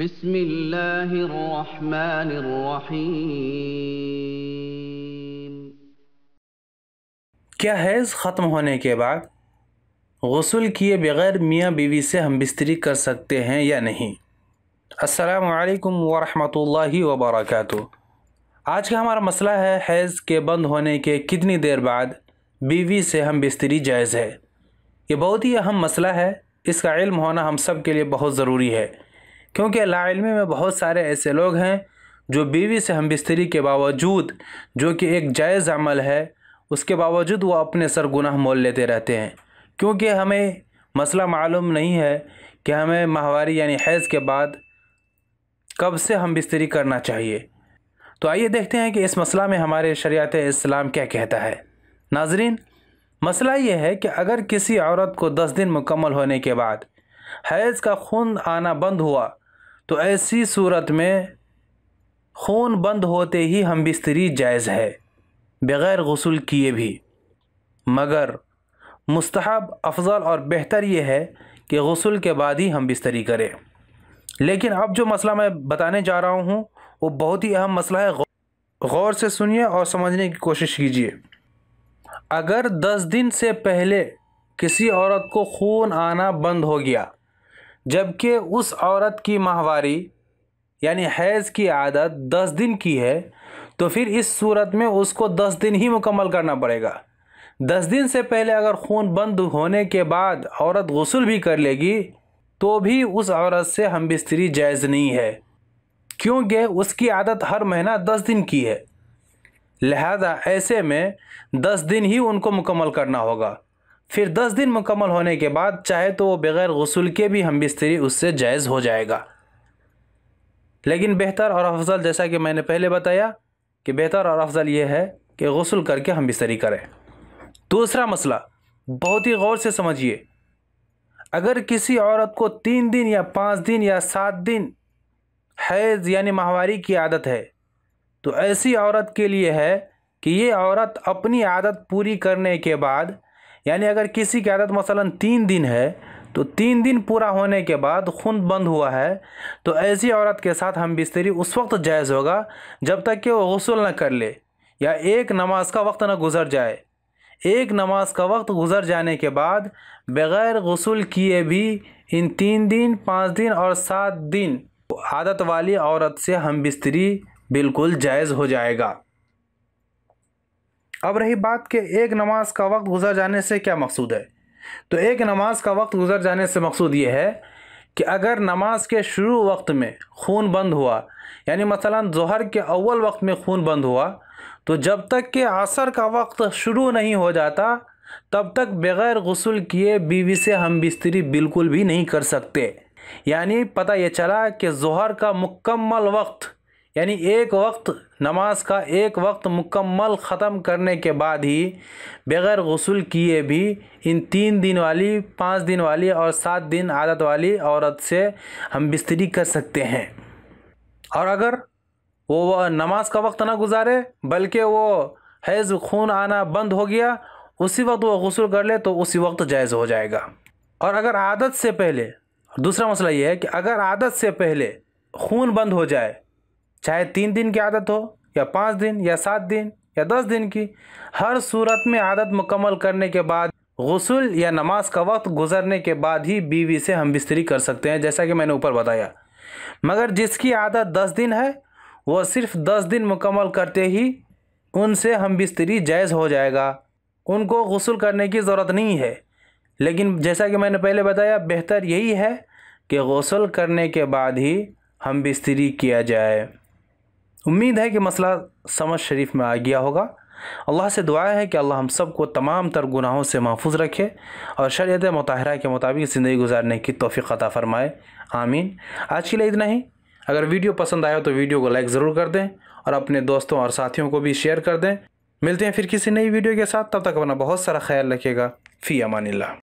بسم الله الرحمن الرحيم क्या हैज़ ख़त्म होने के बाद गसल किए बगैर मियाँ बीवी से हम बिस्तरी कर सकते हैं या नहीं अस्सलाम वालेकुम वरहमतुल्लाहि व आज का हमारा मसला है हैज़ के बंद होने के कितनी देर बाद बीवी से हम बिस्तरी जायज़ है ये बहुत ही अहम मसला है इसका इल्म होना हम सब के लिए बहुत ज़रूरी है क्योंकि लाइलमी में बहुत सारे ऐसे लोग हैं जो बीवी से हम बिस्तरी के बावजूद जो कि एक जायज़ अमल है उसके बावजूद वो अपने सर गुनाह मोल लेते रहते हैं क्योंकि हमें मसला मालूम नहीं है कि हमें माहवारी यानी हैज़ के बाद कब से हम बिस्तरी करना चाहिए तो आइए देखते हैं कि इस मसला में हमारे शरियत इस्लाम क्या कहता है नाजरीन मसला ये है कि अगर किसी औरत को दस दिन मुकम्मल होने के बाद हैज़ का खून आना बंद हुआ तो ऐसी सूरत में खून बंद होते ही हम बिस्तरी जायज़ है बग़ैर गसल किए भी मगर मुस्तहब अफजल और बेहतर ये है कि गसल के बाद ही हम बिस्तरी करें लेकिन अब जो मसला मैं बताने जा रहा हूँ वो बहुत ही अहम मसला है गौर से सुनिए और समझने की कोशिश कीजिए अगर दस दिन से पहले किसी औरत को खून आना बंद हो गया जबकि उस औरत की माहवारी यानी हैज़ की आदत दस दिन की है तो फिर इस सूरत में उसको दस दिन ही मुकम्मल करना पड़ेगा दस दिन से पहले अगर खून बंद होने के बाद औरत गसल भी कर लेगी तो भी उस औरत से हम बिस्तरी जायज़ नहीं है क्योंकि उसकी आदत हर महीना दस दिन की है लिहाजा ऐसे में दस दिन ही उनको मुकम्मल करना होगा फिर दस दिन मुकम्मल होने के बाद चाहे तो वो बग़ैर गसल के भी हम बिस्तरी उससे जायज़ हो जाएगा लेकिन बेहतर और अफजल जैसा कि मैंने पहले बताया कि बेहतर और अफजल ये है कि गसल करके हम बिस्तरी करें दूसरा मसला बहुत ही गौर से समझिए अगर किसी औरत को तीन दिन या पाँच दिन या सात दिन हैज़ यानी माहवारी की आदत है तो ऐसी औरत के लिए है कि ये औरत अपनी आदत पूरी करने के बाद यानी अगर किसी की आदत मसलन तीन दिन है तो तीन दिन पूरा होने के बाद खून बंद हुआ है तो ऐसी औरत के साथ हम बिस्तरी उस वक्त जायज़ होगा जब तक कि वह गसल न कर ले या एक नमाज का वक्त न गुजर जाए एक नमाज का वक्त गुजर जाने के बाद बग़ैर गसल किए भी इन तीन दिन पाँच दिन और सात दिन आदत वाली औरत से हम बिस्तरी बिल्कुल जायज़ हो जाएगा अब रही बात कि एक नमाज का वक्त गुजर जाने से क्या मकसूद है तो एक नमाज का वक्त गुजर जाने से मकसूद ये है कि अगर नमाज के शुरू वक्त में खून बंद हुआ यानी मसला जहर के अव्वल वक्त में खून बंद हुआ तो जब तक के असर का वक्त शुरू नहीं हो जाता तब तक बग़ैर गसल किए बीवी से हम बिस्तरी बिल्कुल भी नहीं कर सकते यानी पता यह चला कि जहर का मुकम्मल वक्त यानी एक वक्त नमाज का एक वक्त मुकम्मल ख़त्म करने के बाद ही बग़ैर गसल किए भी इन तीन दिन वाली पाँच दिन वाली और सात दिन आदत वाली औरत से हम बिस्तरी कर सकते हैं और अगर वो नमाज का वक्त ना गुजारे बल्कि वो हैज़ खून आना बंद हो गया उसी वक्त वो गसल कर ले तो उसी वक्त जायज़ हो जाएगा और अगर आदत से पहले दूसरा मसला ये है कि अगर आदत से पहले खून बंद हो जाए चाहे तीन दिन की आदत हो या पाँच दिन या सात दिन या दस दिन की हर सूरत में आदत मुकम्मल करने के बाद गसल या नमाज का वक्त गुजरने के बाद ही बीवी से हम बिस्तरी कर सकते हैं जैसा कि मैंने ऊपर बताया मगर जिसकी आदत दस दिन है वो सिर्फ दस दिन मुकम्मल करते ही उनसे हम बिस्तरी जायज़ हो जाएगा उनको गसल करने की ज़रूरत नहीं है लेकिन जैसा कि मैंने पहले बताया बेहतर यही है कि गसल करने के बाद ही हम बिस्तरी किया जाए उम्मीद है कि मसला समझ शरीफ में आ गया होगा अल्लाह से दुआ है कि अल्लाह हम सब को तमाम तर गुनाहों से महफूज रखे और शरीत मतहरा के मुताबिक ज़िंदगी गुजारने की तोफ़ी अता फ़रमाए आमीन आज के लिए इतना ही अगर वीडियो पसंद आया तो वीडियो को लाइक ज़रूर कर दें और अपने दोस्तों और साथियों को भी शेयर कर दें मिलते हैं फिर किसी नई वीडियो के साथ तब तक अपना बहुत सारा ख्याल रखिएगा फ़ी अमान